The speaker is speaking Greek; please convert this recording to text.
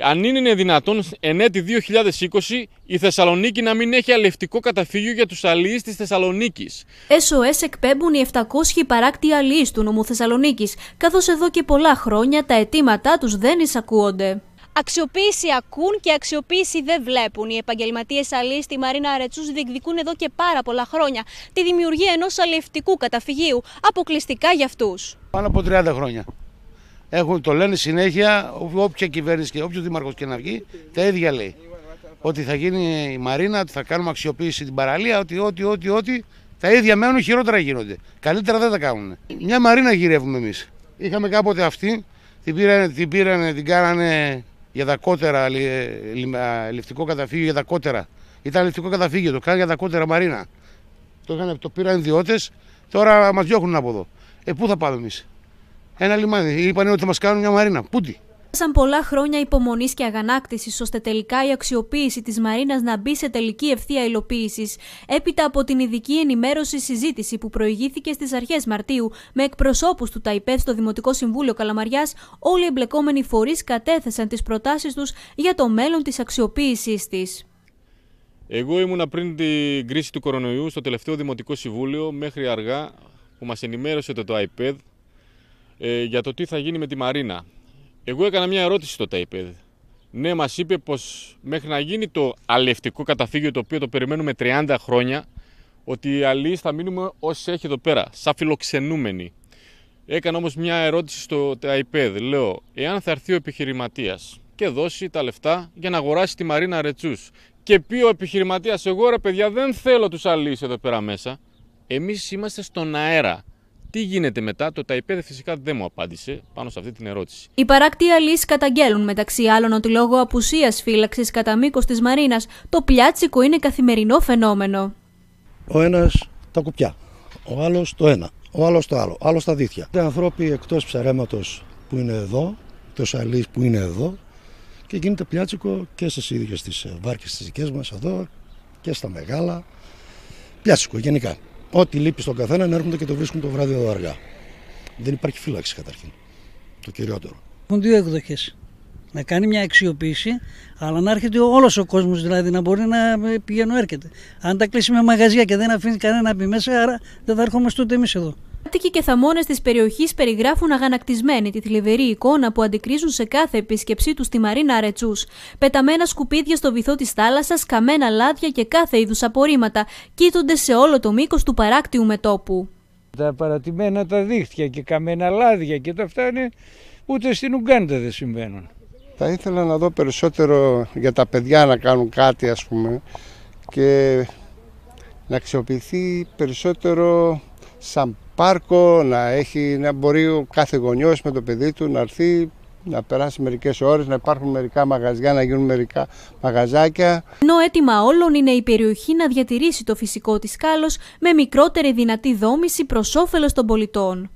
αν είναι δυνατόν εν έτη 2020 η Θεσσαλονίκη να μην έχει αλευτικό καταφύγιο για τους αλληλείς της Θεσσαλονίκης. SOS εκπέμπουν οι 700 παράκτη αλληλείς του νομού Θεσσαλονίκης, καθώς εδώ και πολλά χρόνια τα αιτήματά τους δεν εισακούονται. Αξιοποίηση ακούν και αξιοποίηση δεν βλέπουν. Οι επαγγελματίες αλληλείς στη Μαρίνα Αρετσούς διεκδικούν εδώ και πάρα πολλά χρόνια τη δημιουργία ενός αλληλευτικού καταφυγίου αποκλειστικά για αυτούς. Πάνω από 30 χρόνια. Έχουν, το λένε συνέχεια όποια κυβέρνηση και όποιος δήμαρχος και να βγει, τα ίδια λέει. Ότι θα γίνει η Μαρίνα, ότι θα κάνουμε αξιοποίηση την παραλία, ότι, ό,τι, ό,τι, ό,τι. Τα ίδια μένουν, χειρότερα γίνονται. Καλύτερα δεν τα κάνουν. Μια Μαρίνα γυρεύουμε εμείς. Είχαμε κάποτε αυτή, την πήρανε, την, πήρανε, την κάνανε για τα κότερα, ε, ληφτικό καταφύγιο για τα κότερα. Ήταν ληφτικό καταφύγιο, το κάνανε για τα κότερα Μαρίνα. Το, το πήραν ιδιώτες, τώρα μας διώχνουν από εδώ. Ε, πού θα πάμε εμείς ένα λιμάνι. Είπανε ότι θα μας κάνουν μια μαρίνα. Πούτι. Σαν πολλά χρόνια υπομονής και αγανάκτησης, ώστε τελικά η αξιοποίηση της Μαρίνας να μπει σε τελική ευθεία υλοποίησης, έπειτα από την ειδική ενημέρωση συζήτηση που προηγήθηκε στις αρχές Μαρτίου με εκπροσώπους του ΤΑΙΠΕΔ στο Δημοτικό Συμβούλιο Καλαμαριάς, όλοι οι εμπλεκόμενοι φορείς κατέθεσαν τις προτάσεις τους για το μέλλον της αξιοποίησής της. Εγώ ήμουνα πριν την κρίση του κορονοϊού στο τελευταίο Δημοτικό Συμβούλιο μέχρι αργά που μας ενημέρωσε το ΤΑΙΠΕΔ ε, για το τι θα γίνει με τη Μαρίνα. Εγώ έκανα μια ερώτηση στο ΤΑΙΠΕΔ. Ναι, μας είπε πως μέχρι να γίνει το αλευτικό καταφύγιο το οποίο το περιμένουμε 30 χρόνια, ότι οι αλλοί θα μείνουμε όσοι έχει εδώ πέρα, σαν φιλοξενούμενοι. Έκανα όμως μια ερώτηση στο ΤΑΙΠΕΔ. Λέω, εάν θα έρθει ο επιχειρηματίας και δώσει τα λεφτά για να αγοράσει τη Μαρίνα Ρετσούς και πει ο επιχειρηματίας, εγώ ρε παιδιά δεν θέλω τους αλλοί εδώ πέρα μέσα. Εμείς είμαστε στον αέρα. Τι γίνεται μετά, το ΤΑΙΠΕΔ φυσικά δεν μου απάντησε πάνω σε αυτή την ερώτηση. Οι παράκτια λύσει καταγγέλουν μεταξύ άλλων ότι λόγω απουσίας φύλαξης κατά μήκος της Μαρίνας το πλιάτσικο είναι καθημερινό φαινόμενο. Ο ένας τα κουπιά, ο άλλος το ένα, ο άλλος το άλλο, άλλος τα δίθια. Οι άνθρωποι εκτός ψαρέματος που είναι εδώ, εκτός αλή που είναι εδώ και γίνεται πλιάτσικο και στις ίδιες τις ε, βάρκες τη δικές μας εδώ και στα μεγάλα. Πλιάτσικο γενικά ό,τι λείπει στον καθένα να έρχονται και το βρίσκουν το βράδυ εδώ αργά. Δεν υπάρχει φύλαξη καταρχήν. Το κυριότερο. Έχουν δύο εκδοχές. Να κάνει μια αξιοποίηση, αλλά να έρχεται όλος ο κόσμος, δηλαδή να μπορεί να ε, πηγαίνει έρχεται. Αν τα κλείσει με μαγαζιά και δεν αφήνει κανένα να μπει μέσα, άρα δεν θα έρχομαστε ούτε εμείς εδώ. Κάτοικοι και θαμώνες της περιοχής περιγράφουν αγανακτισμένη τη θλιβερή εικόνα που αντικρίζουν σε κάθε επίσκεψή τους στη Μαρίνα Αρετσού. Πεταμένα σκουπίδια στο βυθό της θάλασσας, καμένα λάδια και κάθε είδους απορρίμματα κοίτονται σε όλο το μήκος του παράκτιου μετόπου. Τα παρατημένα τα δίχτυα και καμένα λάδια και τα φτάνει ούτε στην Ουγγάντα δεν συμβαίνουν. Θα ήθελα να δω περισσότερο για τα παιδιά να κάνουν κάτι ας πούμε και να αξιοποιηθεί περισσότερο σαν πάρκο, να, έχει, να μπορεί ο κάθε γονιός με το παιδί του να έρθει να περάσει μερικές ώρες, να υπάρχουν μερικά μαγαζιά, να γίνουν μερικά μαγαζάκια. Ενώ έτοιμα όλων είναι η περιοχή να διατηρήσει το φυσικό της κάλος με μικρότερη δυνατή δόμηση προς όφελος των πολιτών.